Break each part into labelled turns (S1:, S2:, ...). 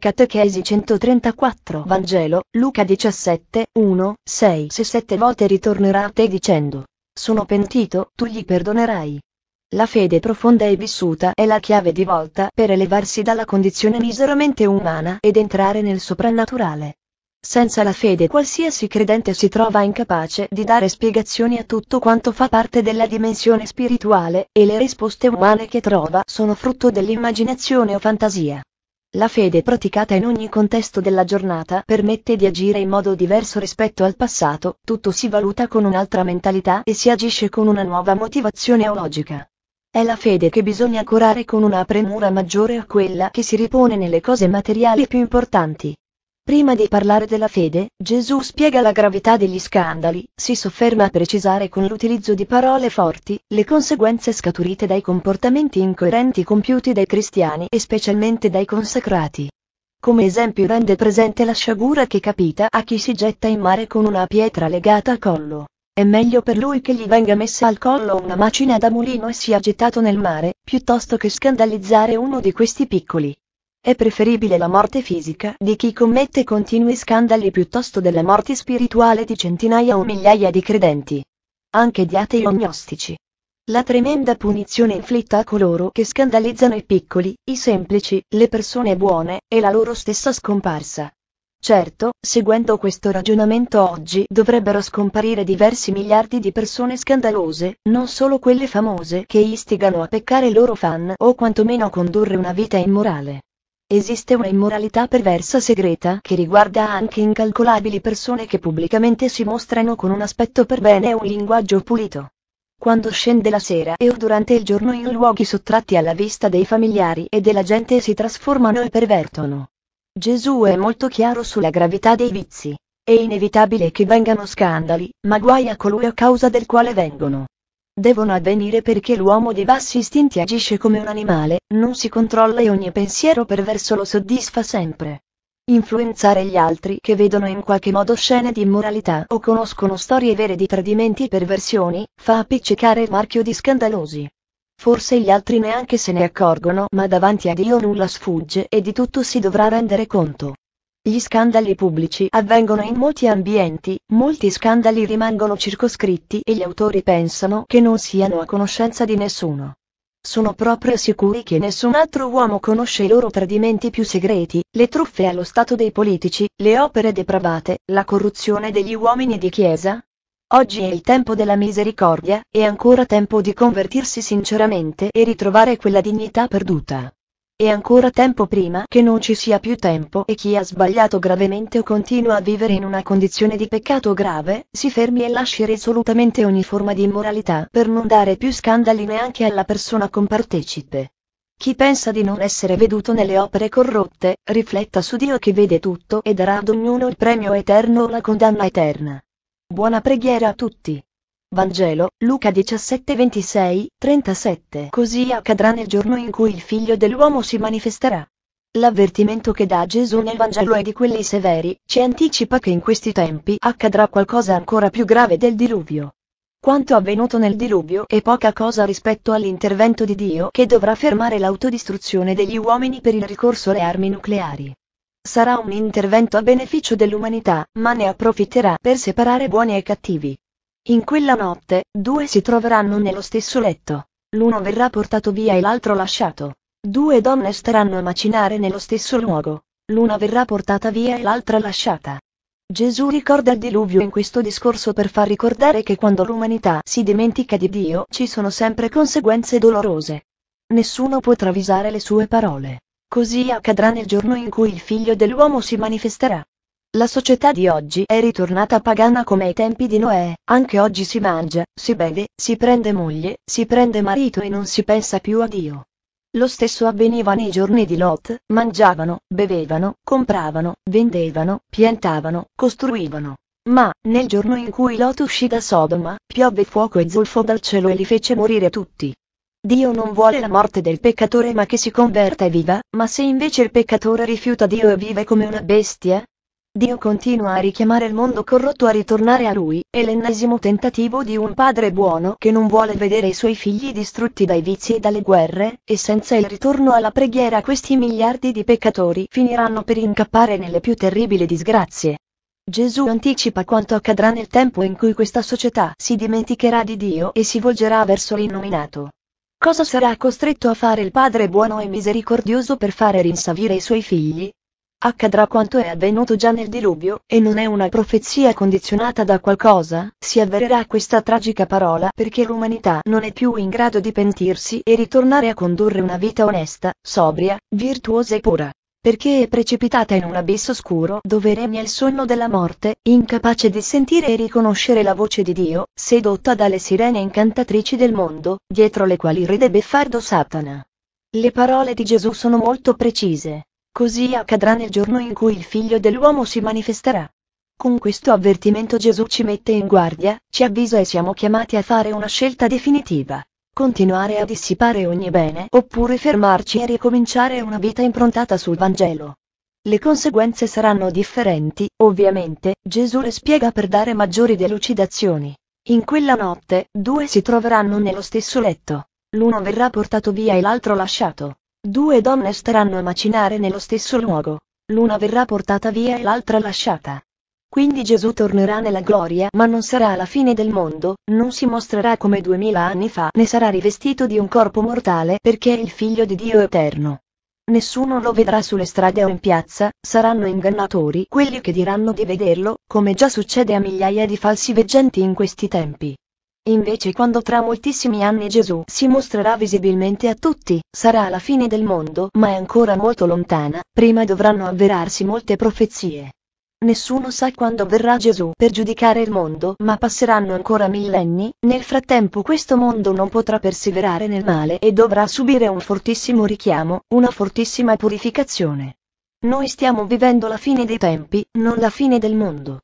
S1: Catechesi 134 Vangelo, Luca 17, 1, 6 Se sette volte ritornerà a te dicendo, sono pentito, tu gli perdonerai. La fede profonda e vissuta è la chiave di volta per elevarsi dalla condizione miseramente umana ed entrare nel soprannaturale. Senza la fede qualsiasi credente si trova incapace di dare spiegazioni a tutto quanto fa parte della dimensione spirituale, e le risposte umane che trova sono frutto dell'immaginazione o fantasia. La fede praticata in ogni contesto della giornata permette di agire in modo diverso rispetto al passato, tutto si valuta con un'altra mentalità e si agisce con una nuova motivazione o logica. È la fede che bisogna curare con una premura maggiore a quella che si ripone nelle cose materiali più importanti. Prima di parlare della fede, Gesù spiega la gravità degli scandali, si sofferma a precisare con l'utilizzo di parole forti, le conseguenze scaturite dai comportamenti incoerenti compiuti dai cristiani e specialmente dai consacrati. Come esempio rende presente la sciagura che capita a chi si getta in mare con una pietra legata al collo. È meglio per lui che gli venga messa al collo una macina da mulino e sia gettato nel mare, piuttosto che scandalizzare uno di questi piccoli. È preferibile la morte fisica di chi commette continui scandali piuttosto della morte spirituale di centinaia o migliaia di credenti, anche di atei o gnostici. La tremenda punizione inflitta a coloro che scandalizzano i piccoli, i semplici, le persone buone, è la loro stessa scomparsa. Certo, seguendo questo ragionamento oggi dovrebbero scomparire diversi miliardi di persone scandalose, non solo quelle famose che istigano a peccare i loro fan o quantomeno a condurre una vita immorale. Esiste una immoralità perversa segreta che riguarda anche incalcolabili persone che pubblicamente si mostrano con un aspetto per bene e un linguaggio pulito. Quando scende la sera e o durante il giorno in luoghi sottratti alla vista dei familiari e della gente si trasformano e pervertono. Gesù è molto chiaro sulla gravità dei vizi. È inevitabile che vengano scandali, ma guai a colui a causa del quale vengono devono avvenire perché l'uomo di bassi istinti agisce come un animale, non si controlla e ogni pensiero perverso lo soddisfa sempre. Influenzare gli altri che vedono in qualche modo scene di immoralità o conoscono storie vere di tradimenti e perversioni, fa appiccicare il marchio di scandalosi. Forse gli altri neanche se ne accorgono, ma davanti a Dio nulla sfugge e di tutto si dovrà rendere conto. Gli scandali pubblici avvengono in molti ambienti, molti scandali rimangono circoscritti e gli autori pensano che non siano a conoscenza di nessuno. Sono proprio sicuri che nessun altro uomo conosce i loro tradimenti più segreti, le truffe allo Stato dei politici, le opere depravate, la corruzione degli uomini di Chiesa. Oggi è il tempo della misericordia, è ancora tempo di convertirsi sinceramente e ritrovare quella dignità perduta. E ancora tempo prima che non ci sia più tempo e chi ha sbagliato gravemente o continua a vivere in una condizione di peccato grave, si fermi e lasci risolutamente ogni forma di immoralità per non dare più scandali neanche alla persona compartecipe. Chi pensa di non essere veduto nelle opere corrotte, rifletta su Dio che vede tutto e darà ad ognuno il premio eterno o la condanna eterna. Buona preghiera a tutti. Vangelo, Luca 17 26, 37 Così accadrà nel giorno in cui il figlio dell'uomo si manifesterà. L'avvertimento che dà Gesù nel Vangelo è di quelli severi, ci anticipa che in questi tempi accadrà qualcosa ancora più grave del diluvio. Quanto avvenuto nel diluvio è poca cosa rispetto all'intervento di Dio che dovrà fermare l'autodistruzione degli uomini per il ricorso alle armi nucleari. Sarà un intervento a beneficio dell'umanità, ma ne approfitterà per separare buoni e cattivi. In quella notte, due si troveranno nello stesso letto. L'uno verrà portato via e l'altro lasciato. Due donne staranno a macinare nello stesso luogo. L'una verrà portata via e l'altra lasciata. Gesù ricorda il diluvio in questo discorso per far ricordare che quando l'umanità si dimentica di Dio ci sono sempre conseguenze dolorose. Nessuno può travisare le sue parole. Così accadrà nel giorno in cui il figlio dell'uomo si manifesterà. La società di oggi è ritornata pagana come ai tempi di Noè, anche oggi si mangia, si beve, si prende moglie, si prende marito e non si pensa più a Dio. Lo stesso avveniva nei giorni di Lot, mangiavano, bevevano, compravano, vendevano, piantavano, costruivano. Ma, nel giorno in cui Lot uscì da Sodoma, piove fuoco e zolfo dal cielo e li fece morire tutti. Dio non vuole la morte del peccatore ma che si converta e viva, ma se invece il peccatore rifiuta Dio e vive come una bestia, Dio continua a richiamare il mondo corrotto a ritornare a Lui, è l'ennesimo tentativo di un padre buono che non vuole vedere i suoi figli distrutti dai vizi e dalle guerre, e senza il ritorno alla preghiera questi miliardi di peccatori finiranno per incappare nelle più terribili disgrazie. Gesù anticipa quanto accadrà nel tempo in cui questa società si dimenticherà di Dio e si volgerà verso l'innominato. Cosa sarà costretto a fare il padre buono e misericordioso per fare rinsavire i suoi figli? accadrà quanto è avvenuto già nel diluvio, e non è una profezia condizionata da qualcosa, si avvererà questa tragica parola perché l'umanità non è più in grado di pentirsi e ritornare a condurre una vita onesta, sobria, virtuosa e pura. Perché è precipitata in un abisso scuro dove regna il sonno della morte, incapace di sentire e riconoscere la voce di Dio, sedotta dalle sirene incantatrici del mondo, dietro le quali ride beffardo Satana. Le parole di Gesù sono molto precise. Così accadrà nel giorno in cui il figlio dell'uomo si manifesterà. Con questo avvertimento Gesù ci mette in guardia, ci avvisa e siamo chiamati a fare una scelta definitiva. Continuare a dissipare ogni bene oppure fermarci e ricominciare una vita improntata sul Vangelo. Le conseguenze saranno differenti, ovviamente, Gesù le spiega per dare maggiori delucidazioni. In quella notte, due si troveranno nello stesso letto. L'uno verrà portato via e l'altro lasciato. Due donne staranno a macinare nello stesso luogo. L'una verrà portata via e l'altra lasciata. Quindi Gesù tornerà nella gloria, ma non sarà la fine del mondo, non si mostrerà come duemila anni fa, né sarà rivestito di un corpo mortale perché è il figlio di Dio eterno. Nessuno lo vedrà sulle strade o in piazza, saranno ingannatori quelli che diranno di vederlo, come già succede a migliaia di falsi veggenti in questi tempi. Invece quando tra moltissimi anni Gesù si mostrerà visibilmente a tutti, sarà la fine del mondo ma è ancora molto lontana, prima dovranno avverarsi molte profezie. Nessuno sa quando verrà Gesù per giudicare il mondo, ma passeranno ancora millenni, nel frattempo questo mondo non potrà perseverare nel male e dovrà subire un fortissimo richiamo, una fortissima purificazione. Noi stiamo vivendo la fine dei tempi, non la fine del mondo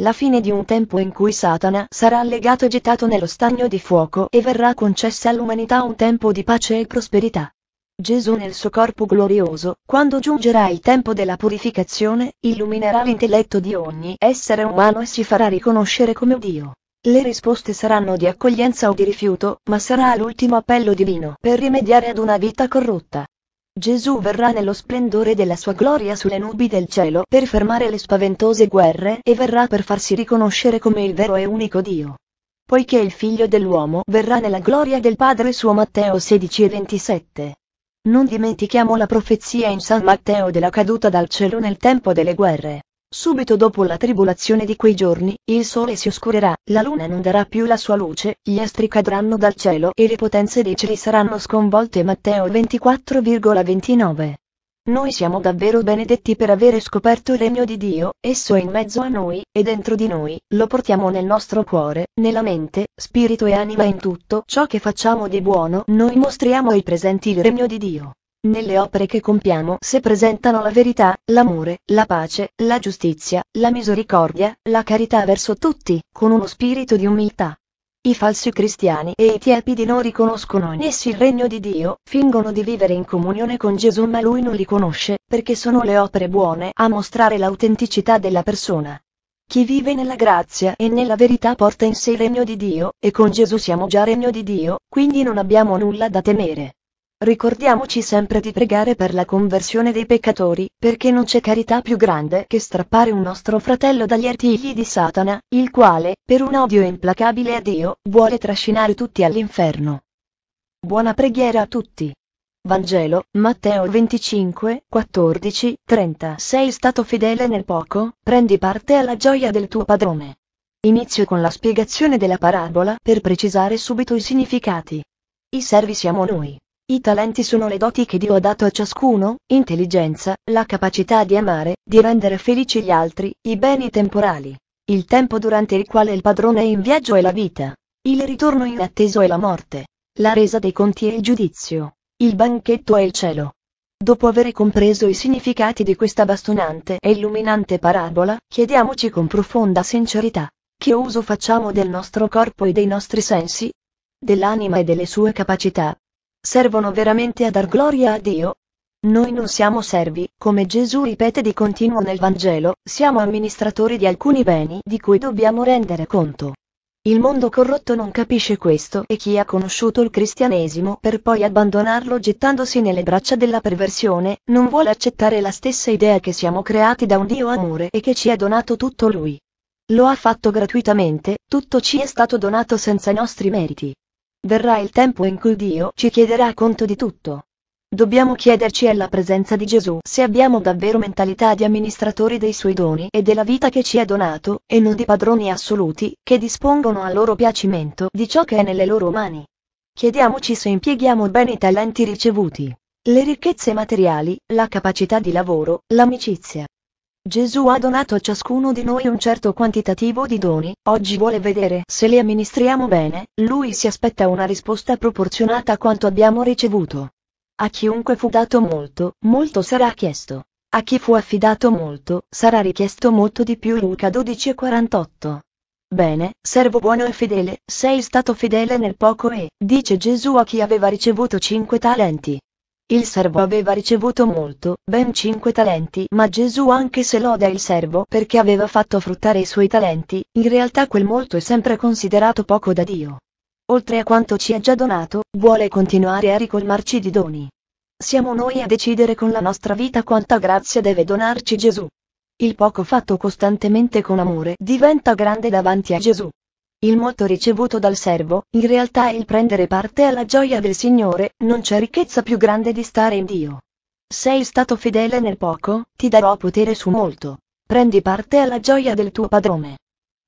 S1: la fine di un tempo in cui Satana sarà legato e gettato nello stagno di fuoco e verrà concessa all'umanità un tempo di pace e prosperità. Gesù nel suo corpo glorioso, quando giungerà il tempo della purificazione, illuminerà l'intelletto di ogni essere umano e si farà riconoscere come Dio. Le risposte saranno di accoglienza o di rifiuto, ma sarà l'ultimo appello divino per rimediare ad una vita corrotta. Gesù verrà nello splendore della sua gloria sulle nubi del cielo per fermare le spaventose guerre e verrà per farsi riconoscere come il vero e unico Dio. Poiché il figlio dell'uomo verrà nella gloria del Padre suo Matteo 16 e 27. Non dimentichiamo la profezia in San Matteo della caduta dal cielo nel tempo delle guerre. Subito dopo la tribolazione di quei giorni, il sole si oscurerà, la luna non darà più la sua luce, gli astri cadranno dal cielo e le potenze dei cieli saranno sconvolte. Matteo 24,29 noi siamo davvero benedetti per avere scoperto il regno di Dio, esso è in mezzo a noi, e dentro di noi, lo portiamo nel nostro cuore, nella mente, spirito e anima in tutto ciò che facciamo di buono, noi mostriamo ai presenti il regno di Dio. Nelle opere che compiamo si presentano la verità, l'amore, la pace, la giustizia, la misericordia, la carità verso tutti, con uno spirito di umiltà. I falsi cristiani e i tiepidi non riconoscono in essi il regno di Dio, fingono di vivere in comunione con Gesù ma lui non li conosce, perché sono le opere buone a mostrare l'autenticità della persona. Chi vive nella grazia e nella verità porta in sé il regno di Dio, e con Gesù siamo già regno di Dio, quindi non abbiamo nulla da temere. Ricordiamoci sempre di pregare per la conversione dei peccatori, perché non c'è carità più grande che strappare un nostro fratello dagli artigli di Satana, il quale, per un odio implacabile a Dio, vuole trascinare tutti all'inferno. Buona preghiera a tutti. Vangelo, Matteo 25, 14, 30 Sei stato fedele nel poco, prendi parte alla gioia del tuo padrone. Inizio con la spiegazione della parabola per precisare subito i significati. I servi siamo noi. I talenti sono le doti che Dio ha dato a ciascuno, intelligenza, la capacità di amare, di rendere felici gli altri, i beni temporali, il tempo durante il quale il padrone è in viaggio è la vita, il ritorno inatteso è la morte, la resa dei conti è il giudizio, il banchetto è il cielo. Dopo aver compreso i significati di questa bastonante e illuminante parabola, chiediamoci con profonda sincerità, che uso facciamo del nostro corpo e dei nostri sensi? Dell'anima e delle sue capacità, servono veramente a dar gloria a Dio? Noi non siamo servi, come Gesù ripete di continuo nel Vangelo, siamo amministratori di alcuni beni di cui dobbiamo rendere conto. Il mondo corrotto non capisce questo e chi ha conosciuto il cristianesimo per poi abbandonarlo gettandosi nelle braccia della perversione, non vuole accettare la stessa idea che siamo creati da un Dio amore e che ci ha donato tutto Lui. Lo ha fatto gratuitamente, tutto ci è stato donato senza i nostri meriti. Verrà il tempo in cui Dio ci chiederà conto di tutto. Dobbiamo chiederci alla presenza di Gesù se abbiamo davvero mentalità di amministratori dei suoi doni e della vita che ci è donato, e non di padroni assoluti, che dispongono a loro piacimento di ciò che è nelle loro mani. Chiediamoci se impieghiamo bene i talenti ricevuti, le ricchezze materiali, la capacità di lavoro, l'amicizia, Gesù ha donato a ciascuno di noi un certo quantitativo di doni, oggi vuole vedere se li amministriamo bene, lui si aspetta una risposta proporzionata a quanto abbiamo ricevuto. A chiunque fu dato molto, molto sarà chiesto. A chi fu affidato molto, sarà richiesto molto di più. Luca 12:48. Bene, servo buono e fedele, sei stato fedele nel poco e, dice Gesù a chi aveva ricevuto cinque talenti, il servo aveva ricevuto molto, ben cinque talenti, ma Gesù anche se loda il servo perché aveva fatto fruttare i suoi talenti, in realtà quel molto è sempre considerato poco da Dio. Oltre a quanto ci ha già donato, vuole continuare a ricolmarci di doni. Siamo noi a decidere con la nostra vita quanta grazia deve donarci Gesù. Il poco fatto costantemente con amore diventa grande davanti a Gesù. Il moto ricevuto dal servo, in realtà è il prendere parte alla gioia del Signore, non c'è ricchezza più grande di stare in Dio. Sei stato fedele nel poco, ti darò potere su molto. Prendi parte alla gioia del tuo padrone.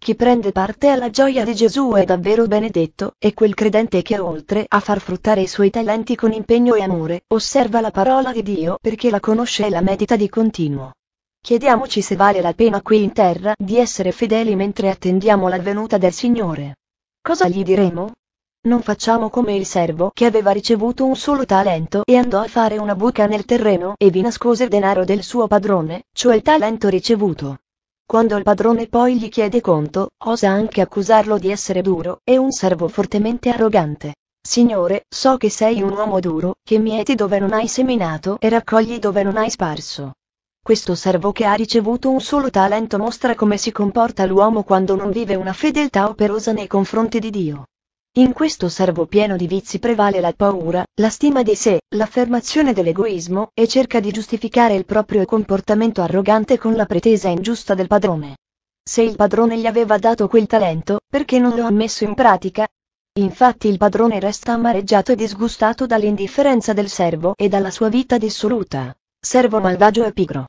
S1: Chi prende parte alla gioia di Gesù è davvero benedetto, e quel credente che oltre a far fruttare i suoi talenti con impegno e amore, osserva la parola di Dio perché la conosce e la medita di continuo. Chiediamoci se vale la pena qui in terra di essere fedeli mentre attendiamo la venuta del Signore. Cosa gli diremo? Non facciamo come il servo che aveva ricevuto un solo talento e andò a fare una buca nel terreno e vi nascose il denaro del suo padrone, cioè il talento ricevuto. Quando il padrone poi gli chiede conto, osa anche accusarlo di essere duro e un servo fortemente arrogante. Signore, so che sei un uomo duro, che mieti dove non hai seminato e raccogli dove non hai sparso questo servo che ha ricevuto un solo talento mostra come si comporta l'uomo quando non vive una fedeltà operosa nei confronti di Dio. In questo servo pieno di vizi prevale la paura, la stima di sé, l'affermazione dell'egoismo, e cerca di giustificare il proprio comportamento arrogante con la pretesa ingiusta del padrone. Se il padrone gli aveva dato quel talento, perché non lo ha messo in pratica? Infatti il padrone resta amareggiato e disgustato dall'indifferenza del servo e dalla sua vita dissoluta. Servo malvagio e pigro.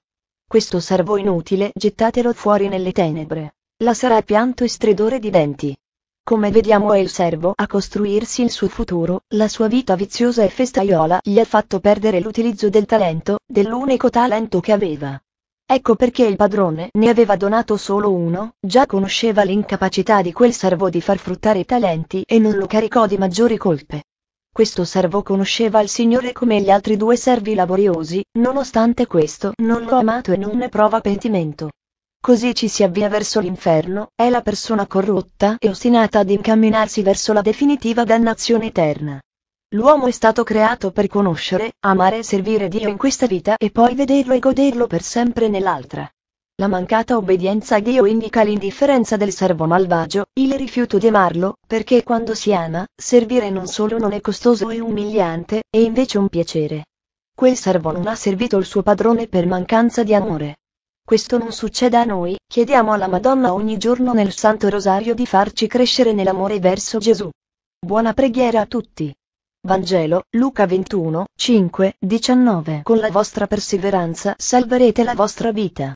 S1: Questo servo inutile gettatelo fuori nelle tenebre. La sarà pianto e stridore di denti. Come vediamo è il servo a costruirsi il suo futuro, la sua vita viziosa e festaiola gli ha fatto perdere l'utilizzo del talento, dell'unico talento che aveva. Ecco perché il padrone ne aveva donato solo uno, già conosceva l'incapacità di quel servo di far fruttare i talenti e non lo caricò di maggiori colpe. Questo servo conosceva il Signore come gli altri due servi laboriosi, nonostante questo non lo ha amato e non ne prova pentimento. Così ci si avvia verso l'inferno, è la persona corrotta e ostinata ad incamminarsi verso la definitiva dannazione eterna. L'uomo è stato creato per conoscere, amare e servire Dio in questa vita e poi vederlo e goderlo per sempre nell'altra. La mancata obbedienza a Dio indica l'indifferenza del servo malvagio, il rifiuto di amarlo, perché quando si ama, servire non solo non è costoso e umiliante, è invece un piacere. Quel servo non ha servito il suo padrone per mancanza di amore. Questo non succede a noi, chiediamo alla Madonna ogni giorno nel Santo Rosario di farci crescere nell'amore verso Gesù. Buona preghiera a tutti. Vangelo, Luca 21, 5, 19 Con la vostra perseveranza salverete la vostra vita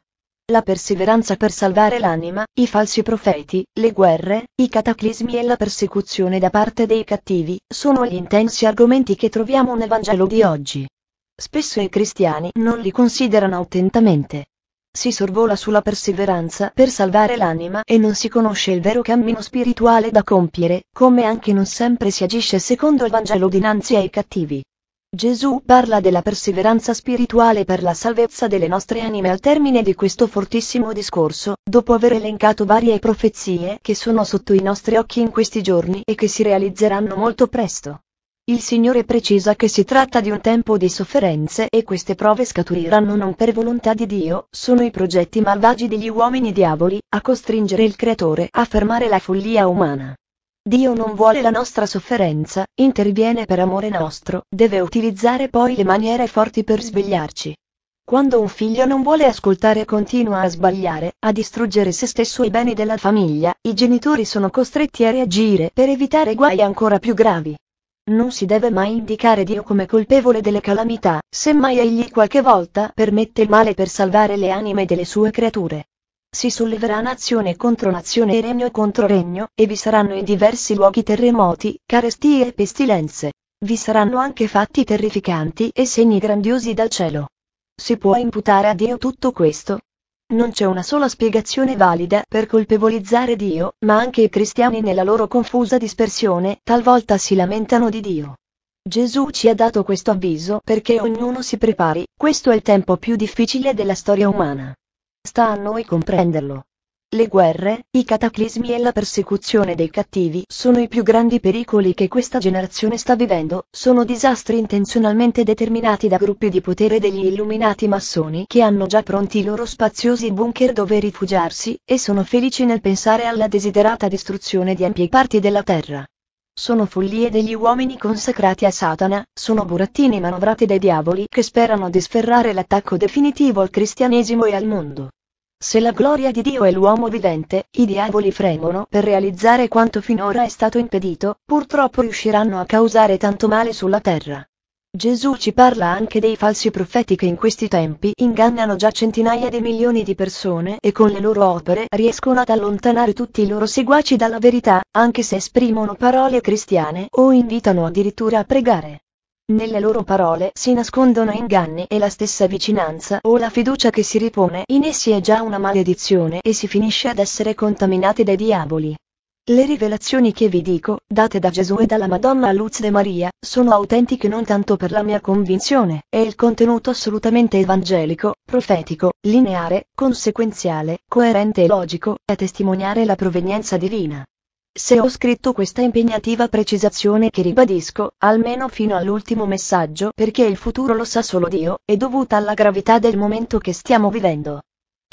S1: la perseveranza per salvare l'anima, i falsi profeti, le guerre, i cataclismi e la persecuzione da parte dei cattivi, sono gli intensi argomenti che troviamo nel Vangelo di oggi. Spesso i cristiani non li considerano attentamente. Si sorvola sulla perseveranza per salvare l'anima e non si conosce il vero cammino spirituale da compiere, come anche non sempre si agisce secondo il Vangelo dinanzi ai cattivi. Gesù parla della perseveranza spirituale per la salvezza delle nostre anime al termine di questo fortissimo discorso, dopo aver elencato varie profezie che sono sotto i nostri occhi in questi giorni e che si realizzeranno molto presto. Il Signore precisa che si tratta di un tempo di sofferenze e queste prove scaturiranno non per volontà di Dio, sono i progetti malvagi degli uomini diavoli, a costringere il Creatore a fermare la follia umana. Dio non vuole la nostra sofferenza, interviene per amore nostro, deve utilizzare poi le maniere forti per svegliarci. Quando un figlio non vuole ascoltare continua a sbagliare, a distruggere se stesso e i beni della famiglia, i genitori sono costretti a reagire per evitare guai ancora più gravi. Non si deve mai indicare Dio come colpevole delle calamità, semmai egli qualche volta permette il male per salvare le anime delle sue creature si solleverà nazione contro nazione e regno contro regno, e vi saranno in diversi luoghi terremoti, carestie e pestilenze. Vi saranno anche fatti terrificanti e segni grandiosi dal cielo. Si può imputare a Dio tutto questo? Non c'è una sola spiegazione valida per colpevolizzare Dio, ma anche i cristiani nella loro confusa dispersione talvolta si lamentano di Dio. Gesù ci ha dato questo avviso perché ognuno si prepari, questo è il tempo più difficile della storia umana sta a noi comprenderlo. Le guerre, i cataclismi e la persecuzione dei cattivi sono i più grandi pericoli che questa generazione sta vivendo, sono disastri intenzionalmente determinati da gruppi di potere degli illuminati massoni che hanno già pronti i loro spaziosi bunker dove rifugiarsi, e sono felici nel pensare alla desiderata distruzione di ampie parti della Terra. Sono follie degli uomini consacrati a Satana, sono burattini manovrati dai diavoli che sperano di sferrare l'attacco definitivo al cristianesimo e al mondo. Se la gloria di Dio è l'uomo vivente, i diavoli fremono per realizzare quanto finora è stato impedito, purtroppo riusciranno a causare tanto male sulla terra. Gesù ci parla anche dei falsi profeti che in questi tempi ingannano già centinaia di milioni di persone e con le loro opere riescono ad allontanare tutti i loro seguaci dalla verità, anche se esprimono parole cristiane o invitano addirittura a pregare. Nelle loro parole si nascondono inganni e la stessa vicinanza o la fiducia che si ripone in essi è già una maledizione e si finisce ad essere contaminati dai diavoli. Le rivelazioni che vi dico, date da Gesù e dalla Madonna a Luz de Maria, sono autentiche non tanto per la mia convinzione, è il contenuto assolutamente evangelico, profetico, lineare, conseguenziale, coerente e logico, a testimoniare la provenienza divina. Se ho scritto questa impegnativa precisazione che ribadisco, almeno fino all'ultimo messaggio perché il futuro lo sa solo Dio, è dovuta alla gravità del momento che stiamo vivendo.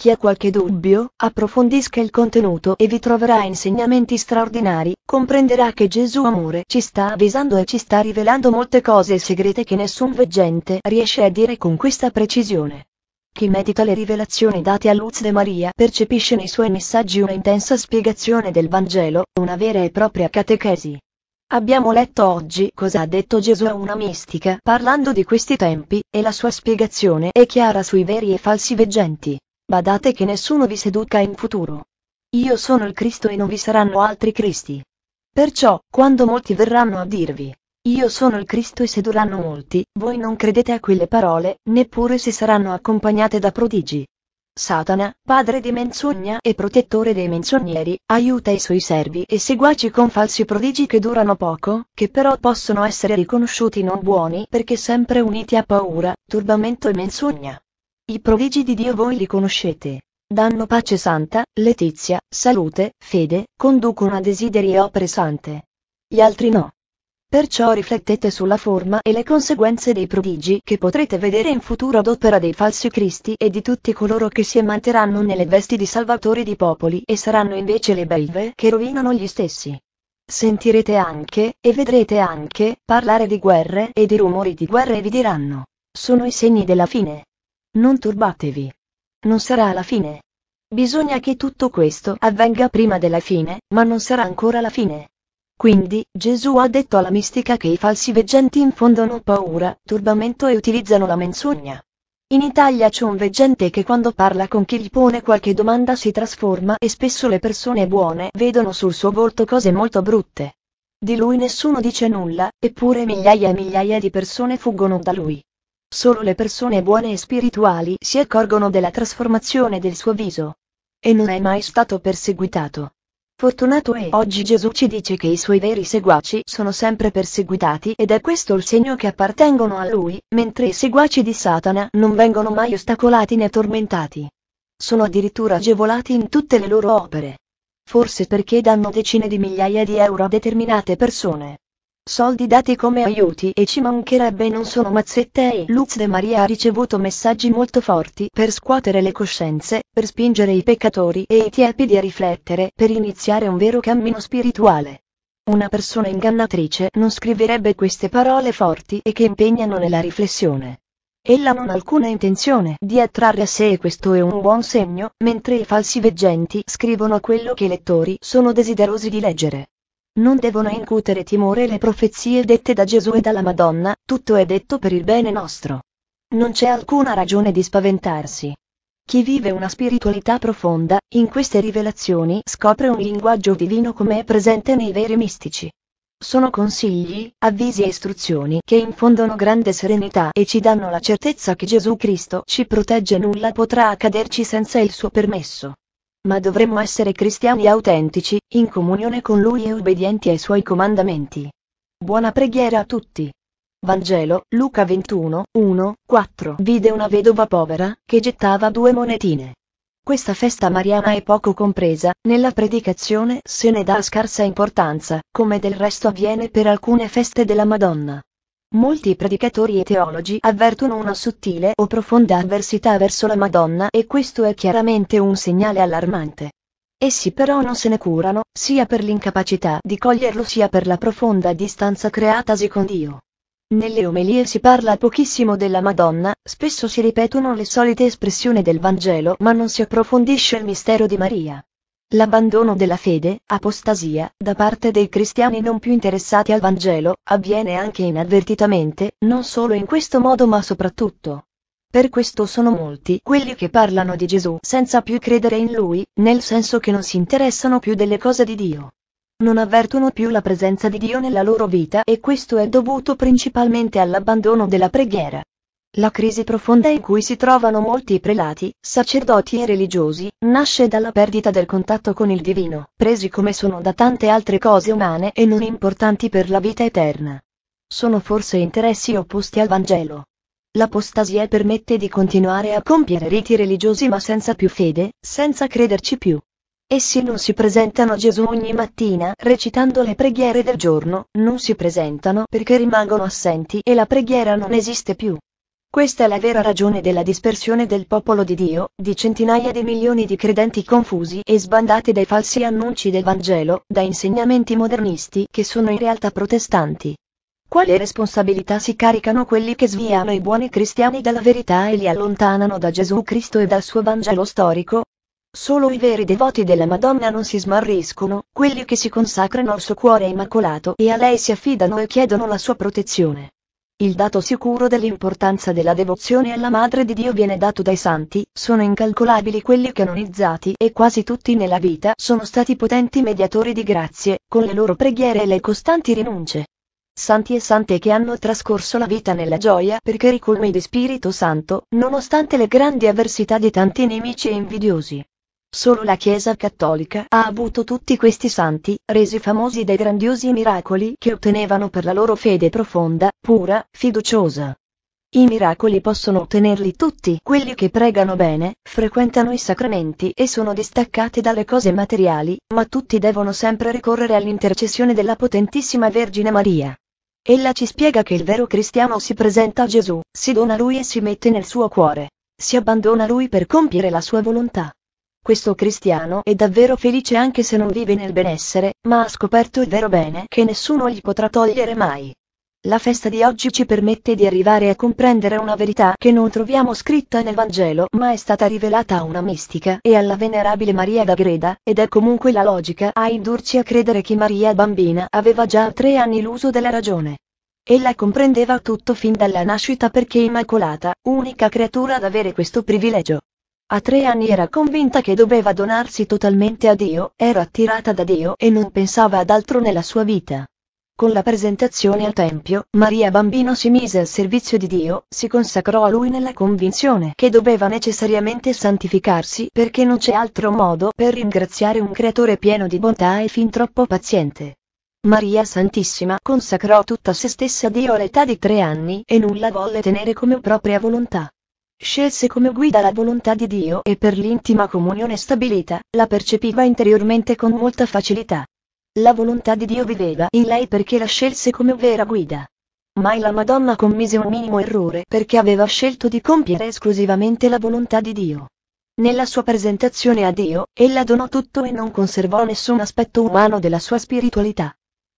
S1: Chi ha qualche dubbio, approfondisca il contenuto e vi troverà insegnamenti straordinari, comprenderà che Gesù amore ci sta avvisando e ci sta rivelando molte cose segrete che nessun veggente riesce a dire con questa precisione. Chi medita le rivelazioni date a Luz de Maria percepisce nei suoi messaggi una intensa spiegazione del Vangelo, una vera e propria catechesi. Abbiamo letto oggi cosa ha detto Gesù a una mistica parlando di questi tempi, e la sua spiegazione è chiara sui veri e falsi veggenti. Badate che nessuno vi seduca in futuro. Io sono il Cristo e non vi saranno altri Cristi. Perciò, quando molti verranno a dirvi, io sono il Cristo e sedurranno molti, voi non credete a quelle parole, neppure se saranno accompagnate da prodigi. Satana, padre di menzogna e protettore dei menzogneri, aiuta i suoi servi e seguaci con falsi prodigi che durano poco, che però possono essere riconosciuti non buoni perché sempre uniti a paura, turbamento e menzogna. I prodigi di Dio voi li conoscete. Danno pace santa, letizia, salute, fede, conducono a desideri e opere sante. Gli altri no. Perciò riflettete sulla forma e le conseguenze dei prodigi che potrete vedere in futuro ad opera dei falsi cristi e di tutti coloro che si emanteranno nelle vesti di salvatori di popoli e saranno invece le belve che rovinano gli stessi. Sentirete anche, e vedrete anche, parlare di guerre e di rumori di guerre e vi diranno. Sono i segni della fine. Non turbatevi. Non sarà la fine. Bisogna che tutto questo avvenga prima della fine, ma non sarà ancora la fine. Quindi, Gesù ha detto alla mistica che i falsi veggenti infondono paura, turbamento e utilizzano la menzogna. In Italia c'è un veggente che quando parla con chi gli pone qualche domanda si trasforma e spesso le persone buone vedono sul suo volto cose molto brutte. Di lui nessuno dice nulla, eppure migliaia e migliaia di persone fuggono da lui. Solo le persone buone e spirituali si accorgono della trasformazione del suo viso. E non è mai stato perseguitato. Fortunato è oggi Gesù ci dice che i suoi veri seguaci sono sempre perseguitati ed è questo il segno che appartengono a lui, mentre i seguaci di Satana non vengono mai ostacolati né tormentati. Sono addirittura agevolati in tutte le loro opere. Forse perché danno decine di migliaia di euro a determinate persone soldi dati come aiuti e ci mancherebbe non sono mazzette e Luz De Maria ha ricevuto messaggi molto forti per scuotere le coscienze, per spingere i peccatori e i tiepidi a riflettere, per iniziare un vero cammino spirituale. Una persona ingannatrice non scriverebbe queste parole forti e che impegnano nella riflessione. Ella non ha alcuna intenzione di attrarre a sé e questo è un buon segno, mentre i falsi veggenti scrivono quello che i lettori sono desiderosi di leggere. Non devono incutere timore le profezie dette da Gesù e dalla Madonna, tutto è detto per il bene nostro. Non c'è alcuna ragione di spaventarsi. Chi vive una spiritualità profonda, in queste rivelazioni scopre un linguaggio divino come è presente nei veri mistici. Sono consigli, avvisi e istruzioni che infondono grande serenità e ci danno la certezza che Gesù Cristo ci protegge e nulla potrà accaderci senza il suo permesso ma dovremmo essere cristiani autentici, in comunione con Lui e obbedienti ai Suoi comandamenti. Buona preghiera a tutti. Vangelo, Luca 21, 1, 4 Vide una vedova povera, che gettava due monetine. Questa festa mariana è poco compresa, nella predicazione se ne dà scarsa importanza, come del resto avviene per alcune feste della Madonna. Molti predicatori e teologi avvertono una sottile o profonda avversità verso la Madonna e questo è chiaramente un segnale allarmante. Essi però non se ne curano, sia per l'incapacità di coglierlo sia per la profonda distanza creatasi con Dio. Nelle omelie si parla pochissimo della Madonna, spesso si ripetono le solite espressioni del Vangelo ma non si approfondisce il mistero di Maria. L'abbandono della fede, apostasia, da parte dei cristiani non più interessati al Vangelo, avviene anche inavvertitamente, non solo in questo modo ma soprattutto. Per questo sono molti quelli che parlano di Gesù senza più credere in Lui, nel senso che non si interessano più delle cose di Dio. Non avvertono più la presenza di Dio nella loro vita e questo è dovuto principalmente all'abbandono della preghiera. La crisi profonda in cui si trovano molti prelati, sacerdoti e religiosi, nasce dalla perdita del contatto con il divino, presi come sono da tante altre cose umane e non importanti per la vita eterna. Sono forse interessi opposti al Vangelo. L'apostasia permette di continuare a compiere riti religiosi ma senza più fede, senza crederci più. Essi non si presentano a Gesù ogni mattina recitando le preghiere del giorno, non si presentano perché rimangono assenti e la preghiera non esiste più. Questa è la vera ragione della dispersione del popolo di Dio, di centinaia di milioni di credenti confusi e sbandati dai falsi annunci del Vangelo, da insegnamenti modernisti che sono in realtà protestanti. Quale responsabilità si caricano quelli che sviano i buoni cristiani dalla verità e li allontanano da Gesù Cristo e dal suo Vangelo storico? Solo i veri devoti della Madonna non si smarriscono, quelli che si consacrano al suo cuore immacolato e a lei si affidano e chiedono la sua protezione. Il dato sicuro dell'importanza della devozione alla Madre di Dio viene dato dai santi, sono incalcolabili quelli canonizzati e quasi tutti nella vita sono stati potenti mediatori di grazie, con le loro preghiere e le costanti rinunce. Santi e sante che hanno trascorso la vita nella gioia perché ricolmi di Spirito Santo, nonostante le grandi avversità di tanti nemici e invidiosi. Solo la Chiesa cattolica ha avuto tutti questi santi, resi famosi dai grandiosi miracoli che ottenevano per la loro fede profonda, pura, fiduciosa. I miracoli possono ottenerli tutti quelli che pregano bene, frequentano i sacramenti e sono distaccati dalle cose materiali, ma tutti devono sempre ricorrere all'intercessione della potentissima Vergine Maria. Ella ci spiega che il vero cristiano si presenta a Gesù, si dona a lui e si mette nel suo cuore. Si abbandona a lui per compiere la sua volontà. Questo cristiano è davvero felice anche se non vive nel benessere, ma ha scoperto il vero bene che nessuno gli potrà togliere mai. La festa di oggi ci permette di arrivare a comprendere una verità che non troviamo scritta nel Vangelo ma è stata rivelata a una mistica e alla venerabile Maria da Greda, ed è comunque la logica a indurci a credere che Maria bambina aveva già a tre anni l'uso della ragione. Ella comprendeva tutto fin dalla nascita perché Immacolata, unica creatura ad avere questo privilegio, a tre anni era convinta che doveva donarsi totalmente a Dio, era attirata da Dio e non pensava ad altro nella sua vita. Con la presentazione al Tempio, Maria Bambino si mise al servizio di Dio, si consacrò a Lui nella convinzione che doveva necessariamente santificarsi perché non c'è altro modo per ringraziare un creatore pieno di bontà e fin troppo paziente. Maria Santissima consacrò tutta se stessa a Dio all'età di tre anni e nulla volle tenere come propria volontà. Scelse come guida la volontà di Dio e per l'intima comunione stabilita, la percepiva interiormente con molta facilità. La volontà di Dio viveva in lei perché la scelse come vera guida. Mai la Madonna commise un minimo errore perché aveva scelto di compiere esclusivamente la volontà di Dio. Nella sua presentazione a Dio, ella donò tutto e non conservò nessun aspetto umano della sua spiritualità.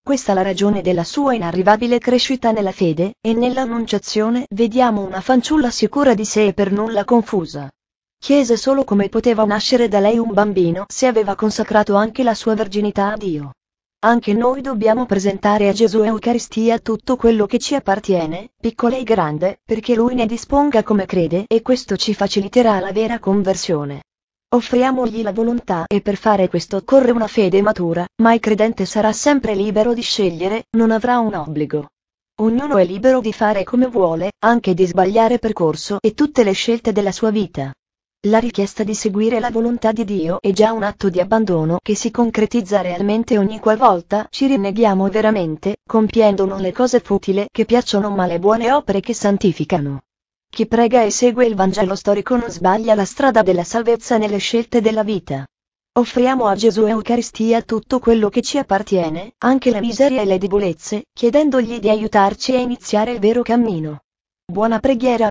S1: Questa la ragione della sua inarrivabile crescita nella fede, e nell'annunciazione vediamo una fanciulla sicura di sé e per nulla confusa. Chiese solo come poteva nascere da lei un bambino se aveva consacrato anche la sua verginità a Dio. Anche noi dobbiamo presentare a Gesù e Eucaristia tutto quello che ci appartiene, piccolo e grande, perché Lui ne disponga come crede e questo ci faciliterà la vera conversione. Offriamogli la volontà e per fare questo occorre una fede matura, ma il credente sarà sempre libero di scegliere, non avrà un obbligo. Ognuno è libero di fare come vuole, anche di sbagliare percorso e tutte le scelte della sua vita. La richiesta di seguire la volontà di Dio è già un atto di abbandono che si concretizza realmente ogni qualvolta ci rinneghiamo veramente, compiendo non le cose futile che piacciono ma le buone opere che santificano. Chi prega e segue il Vangelo storico non sbaglia la strada della salvezza nelle scelte della vita. Offriamo a Gesù Eucaristia tutto quello che ci appartiene, anche la miseria e le debolezze, chiedendogli di aiutarci a iniziare il vero cammino. Buona preghiera.